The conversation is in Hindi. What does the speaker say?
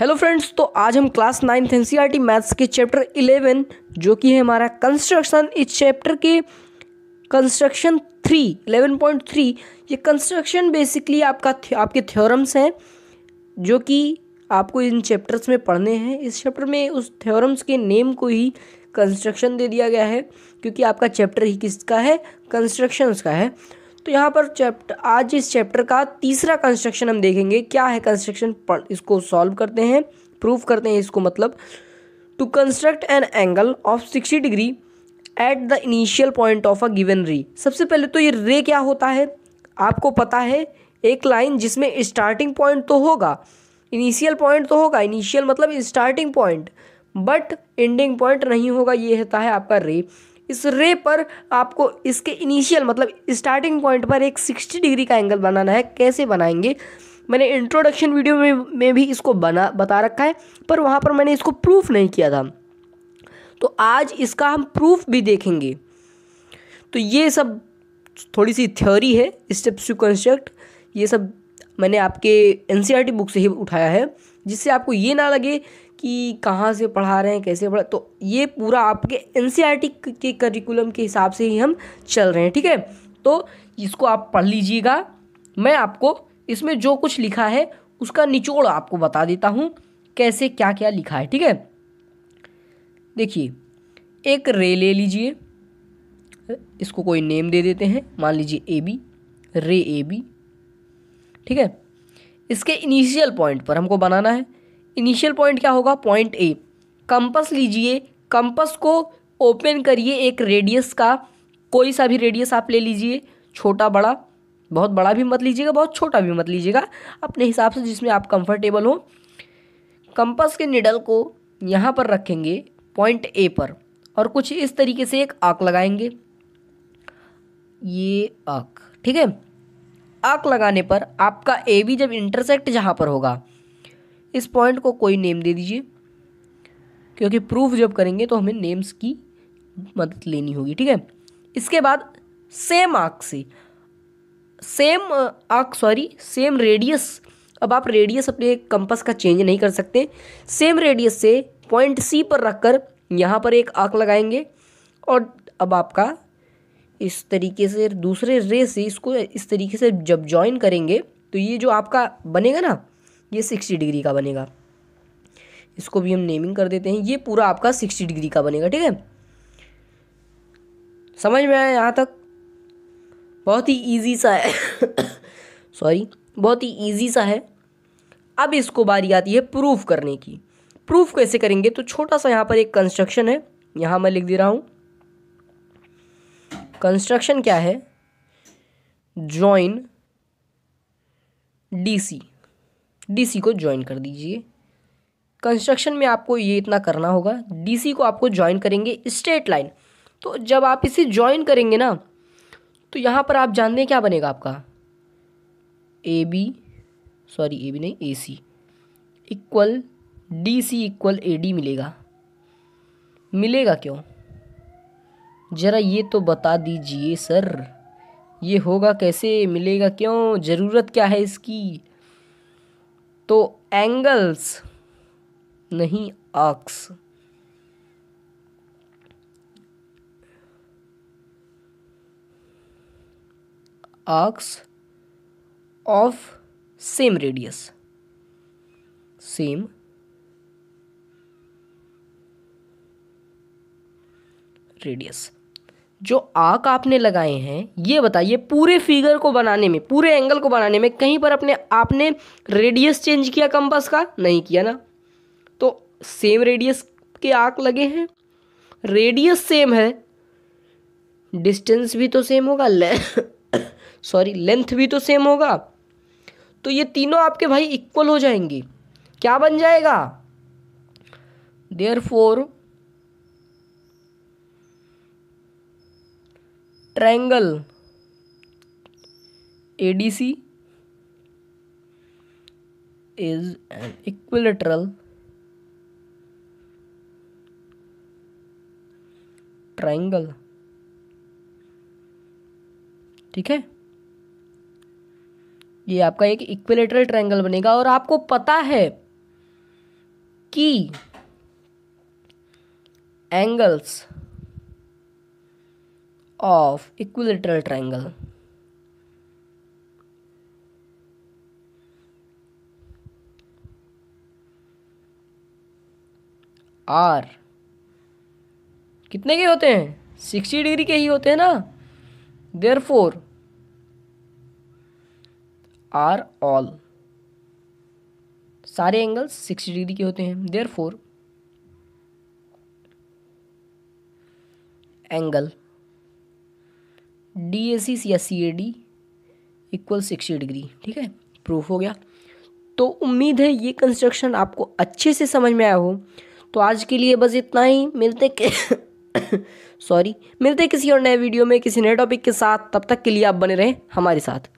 हेलो फ्रेंड्स तो आज हम class ninth N C maths के चैप्टर इलेवन जो कि है हमारा कंस्ट्रक्शन इस चैप्टर के construction three eleven point three ये कंस्ट्रक्शन बेसिकली आपका आपके थ्योरम्स हैं जो कि आपको इन चैप्टर्स में पढ़ने हैं इस चैप्टर में उस थ्योरम्स के नेम को ही कंस्ट्रक्शन दे दिया गया है क्योंकि आपका चैप्टर ही किसका है कंस्ट्रक्शंस का है तो यहाँ पर चैप्टर आज इस चैप्टर का तीसरा कंस्ट्रक्शन हम देखेंगे क्या है कंस्ट्रक्शन इसको सॉल्व करते हैं प्रूफ करते हैं इसको मतलब to construct an angle of sixty degree at the initial point of a given ray सबसे पहले तो ये रे क्या होता है आपको पता है एक लाइन जिसमें स्टार्टिंग पॉइंट तो होगा इनिशियल पॉइंट तो होगा इनिशियल मतलब starting point but ending point नहीं होगा ये होता है आपका रे इस रे पर आपको इसके इनिशियल मतलब स्टार्टिंग पॉइंट पर एक सिक्सटी डिग्री का एंगल बनाना है कैसे बनाएंगे मैंने इंट्रोडक्शन वीडियो में में भी इसको बना बता रखा है पर वहाँ पर मैंने इसको प्रूफ नहीं किया था तो आज इसका हम प्रूफ भी देखेंगे तो ये सब थोड़ी सी थ्योरी है स्टेप्स टू कंस्ट्रक्ट ये सब मैंने आपके एन बुक e से ही उठाया है जिससे आपको ये ना लगे कि कहाँ से पढ़ा रहे हैं कैसे पढ़ा तो ये पूरा आपके एन e के करिकुलम के हिसाब से ही हम चल रहे हैं ठीक है तो इसको आप पढ़ लीजिएगा मैं आपको इसमें जो कुछ लिखा है उसका निचोड़ आपको बता देता हूँ कैसे क्या क्या लिखा है ठीक है देखिए एक रे ले लीजिए इसको कोई नेम दे देते हैं मान लीजिए ए बी रे ए बी ठीक है इसके इनिशियल पॉइंट पर हमको बनाना है इनिशियल पॉइंट क्या होगा पॉइंट ए कंपस लीजिए कंपस को ओपन करिए एक रेडियस का कोई सा भी रेडियस आप ले लीजिए छोटा बड़ा बहुत बड़ा भी मत लीजिएगा बहुत छोटा भी मत लीजिएगा अपने हिसाब से जिसमें आप कंफर्टेबल हो कंपस के निडल को यहाँ पर रखेंगे पॉइंट ए पर और कुछ इस तरीके से एक आँख लगाएंगे ये आँख ठीक है आँख लगाने पर आपका ए बी जब इंटरसेक्ट जहाँ पर होगा इस पॉइंट को कोई नेम दे दीजिए क्योंकि प्रूफ जब करेंगे तो हमें नेम्स की मदद लेनी होगी ठीक है इसके बाद सेम आँख से सेम आँख सॉरी सेम रेडियस अब आप रेडियस अपने कंपस का चेंज नहीं कर सकते सेम रेडियस से पॉइंट सी पर रखकर यहाँ पर एक आँख लगाएंगे और अब आपका इस तरीके से दूसरे रे से इसको इस तरीके से जब ज्वाइन करेंगे तो ये जो आपका बनेगा ना ये सिक्सटी डिग्री का बनेगा इसको भी हम नेमिंग कर देते हैं ये पूरा आपका सिक्सटी डिग्री का बनेगा ठीक है समझ में आया यहाँ तक बहुत ही ईजी सा है सॉरी बहुत ही ईजी सा है अब इसको बारी आती है प्रूफ करने की प्रूफ कैसे करेंगे तो छोटा सा यहाँ पर एक कंस्ट्रक्शन है यहाँ मैं लिख दे रहा हूँ कंस्ट्रक्शन क्या है सी डीसी डीसी को ज्वाइन कर दीजिए कंस्ट्रक्शन में आपको ये इतना करना होगा डीसी को आपको ज्वाइन करेंगे स्ट्रेट लाइन तो जब आप इसे ज्वाइन करेंगे ना तो यहाँ पर आप जानते हैं क्या बनेगा आपका A B sorry A B नहीं A C equal D C equal A D मिलेगा मिलेगा क्यों ज़रा ये तो बता दीजिए सर ये होगा कैसे मिलेगा क्यों ज़रूरत क्या है इसकी तो एंगल्स नहीं arcs arcs of same radius same radius जो आँख आपने लगाए हैं ये बताइए पूरे फिगर को बनाने में पूरे एंगल को बनाने में कहीं पर अपने आपने रेडियस चेंज किया कंपास का नहीं किया ना तो सेम रेडियस के आँख लगे हैं रेडियस सेम है डिस्टेंस भी तो सेम होगा ले सॉरी लेंथ भी तो सेम होगा तो ये तीनों आपके भाई इक्वल हो जाएंगी क्या बन जाएगा therefore triangle ADC is an equilateral triangle ठीक है ये आपका एक इक्विलेटरल ट्रायंगल बनेगा और आपको पता है कि angles of equilateral triangle are कितने के होते हैं सिक्सटी डिग्री के ही होते हैं ना देर फोर आर ऑल सारे एंगल सिक्सटी डिग्री के होते हैं therefore angle D A C या C A D equal sixty degree ठीक है प्रूफ हो गया तो उम्मीद है ये कंस्ट्रक्शन आपको अच्छे से समझ में आया हो तो आज के लिए बस इतना ही मिलते सॉरी मिलते किसी और नए वीडियो में किसी नए टॉपिक के साथ तब तक के लिए आप बने रहें हमारे साथ